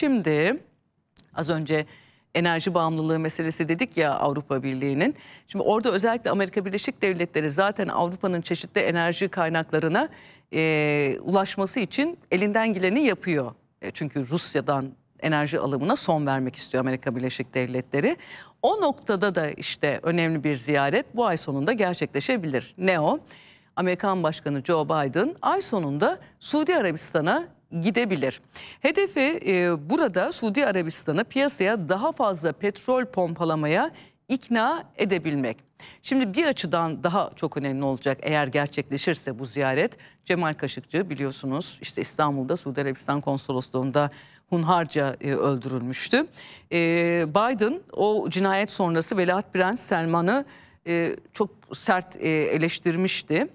Şimdi az önce enerji bağımlılığı meselesi dedik ya Avrupa Birliği'nin. Şimdi orada özellikle Amerika Birleşik Devletleri zaten Avrupa'nın çeşitli enerji kaynaklarına e, ulaşması için elinden geleni yapıyor. E, çünkü Rusya'dan enerji alımına son vermek istiyor Amerika Birleşik Devletleri. O noktada da işte önemli bir ziyaret bu ay sonunda gerçekleşebilir. Ne o? Amerikan Başkanı Joe Biden ay sonunda Suudi Arabistan'a gidebilir. Hedefi e, burada Suudi Arabistan'ı piyasaya daha fazla petrol pompalamaya ikna edebilmek. Şimdi bir açıdan daha çok önemli olacak eğer gerçekleşirse bu ziyaret. Cemal Kaşıkçı biliyorsunuz işte İstanbul'da Suudi Arabistan Konsolosluğu'nda hunharca e, öldürülmüştü. E, Biden o cinayet sonrası Veliaht Prens Selman'ı e, çok sert e, eleştirmişti.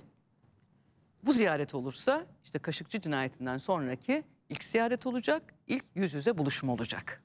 Bu ziyaret olursa işte Kaşıkçı cinayetinden sonraki ilk ziyaret olacak, ilk yüz yüze buluşma olacak.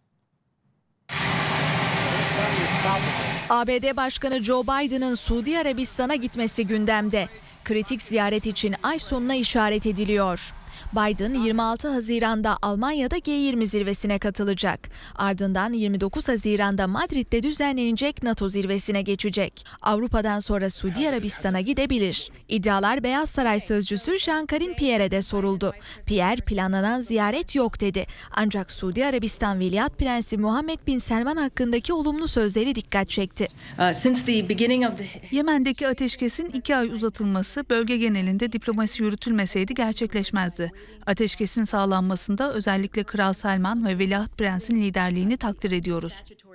ABD Başkanı Joe Biden'ın Suudi Arabistan'a gitmesi gündemde. Kritik ziyaret için ay sonuna işaret ediliyor. Biden 26 Haziran'da Almanya'da G20 zirvesine katılacak. Ardından 29 Haziran'da Madrid'de düzenlenecek NATO zirvesine geçecek. Avrupa'dan sonra Suudi Arabistan'a gidebilir. İddialar Beyaz Saray sözcüsü Jean-Karin Pierre'e de soruldu. Pierre planlanan ziyaret yok dedi. Ancak Suudi Arabistan Veliaht Prensi Muhammed Bin Selman hakkındaki olumlu sözleri dikkat çekti. Uh, Yemen'deki ateşkesin iki ay uzatılması bölge genelinde diplomasi yürütülmeseydi gerçekleşmezdi. Ateşkesin sağlanmasında özellikle Kral Selman ve Veliaht Prens'in liderliğini takdir ediyoruz.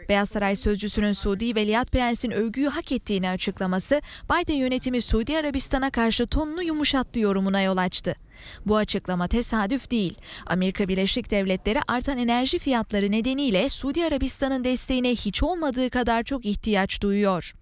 Beyaz Saray sözcüsünün Suudi Veliaht Prens'in övgüyü hak ettiğini açıklaması Biden yönetimi Suudi Arabistan'a karşı tonunu yumuşattı yorumuna yol açtı. Bu açıklama tesadüf değil. Amerika Birleşik Devletleri artan enerji fiyatları nedeniyle Suudi Arabistan'ın desteğine hiç olmadığı kadar çok ihtiyaç duyuyor.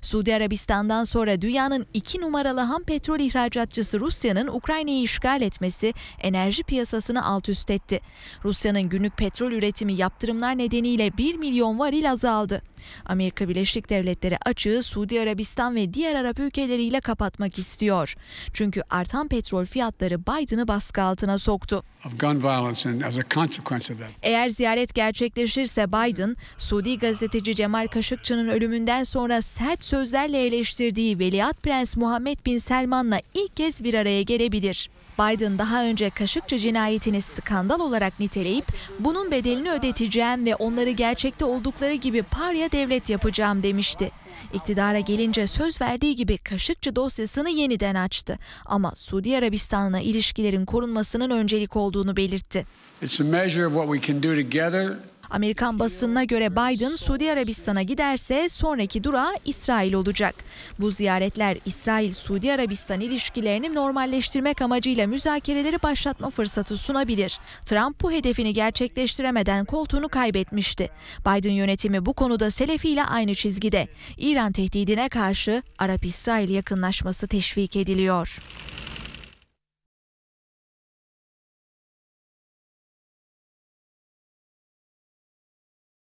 Suudi Arabistan'dan sonra dünyanın iki numaralı ham petrol ihracatçısı Rusya'nın Ukrayna'yı işgal etmesi enerji piyasasını alt üst etti. Rusya'nın günlük petrol üretimi yaptırımlar nedeniyle 1 milyon varil azaldı. Amerika Birleşik Devletleri açığı Suudi Arabistan ve diğer Arap ülkeleriyle kapatmak istiyor. Çünkü artan petrol fiyatları Biden'ı baskı altına soktu. Eğer ziyaret gerçekleşirse Biden, Suudi gazeteci Cemal Kaşıkçı'nın ölümünden sonra sert sözlerle eleştirdiği Veliaht Prens Muhammed Bin Selman'la ilk kez bir araya gelebilir. Biden daha önce Kaşıkçı cinayetini skandal olarak niteleyip bunun bedelini ödeteceğim ve onları gerçekte oldukları gibi parya devlet yapacağım demişti. İktidara gelince söz verdiği gibi Kaşıkçı dosyasını yeniden açtı. Ama Suudi Arabistan'la ilişkilerin korunmasının öncelik olduğunu belirtti. It's a measure of what we can do together Amerikan basınına göre Biden Suudi Arabistan'a giderse sonraki durağı İsrail olacak. Bu ziyaretler İsrail-Suudi Arabistan ilişkilerini normalleştirmek amacıyla müzakereleri başlatma fırsatı sunabilir. Trump bu hedefini gerçekleştiremeden koltuğunu kaybetmişti. Biden yönetimi bu konuda Selefi ile aynı çizgide. İran tehdidine karşı Arap-İsrail yakınlaşması teşvik ediliyor.